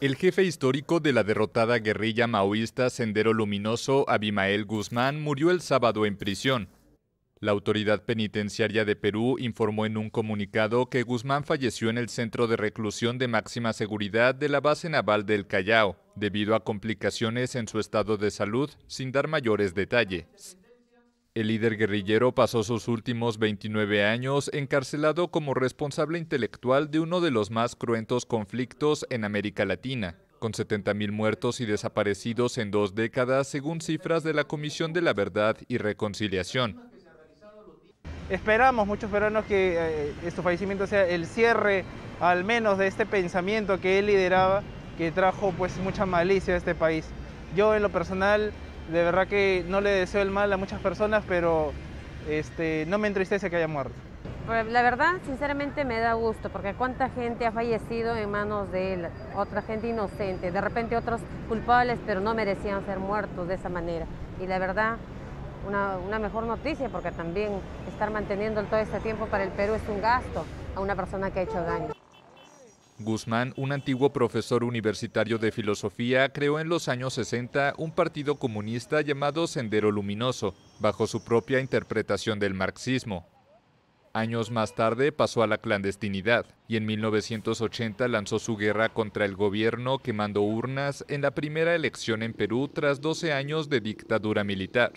El jefe histórico de la derrotada guerrilla maoísta Sendero Luminoso, Abimael Guzmán, murió el sábado en prisión. La autoridad penitenciaria de Perú informó en un comunicado que Guzmán falleció en el centro de reclusión de máxima seguridad de la base naval del Callao, debido a complicaciones en su estado de salud, sin dar mayores detalles. El líder guerrillero pasó sus últimos 29 años encarcelado como responsable intelectual de uno de los más cruentos conflictos en América Latina, con 70.000 muertos y desaparecidos en dos décadas, según cifras de la Comisión de la Verdad y Reconciliación. Esperamos, muchos peruanos, que este fallecimiento sea el cierre, al menos, de este pensamiento que él lideraba, que trajo pues mucha malicia a este país. Yo, en lo personal, de verdad que no le deseo el mal a muchas personas, pero este, no me entristece que haya muerto. Pues, la verdad, sinceramente me da gusto, porque cuánta gente ha fallecido en manos de él, otra gente inocente, de repente otros culpables, pero no merecían ser muertos de esa manera. Y la verdad, una, una mejor noticia, porque también estar manteniendo todo este tiempo para el Perú es un gasto a una persona que ha hecho daño. Guzmán, un antiguo profesor universitario de filosofía, creó en los años 60 un partido comunista llamado Sendero Luminoso, bajo su propia interpretación del marxismo. Años más tarde pasó a la clandestinidad y en 1980 lanzó su guerra contra el gobierno quemando urnas en la primera elección en Perú tras 12 años de dictadura militar.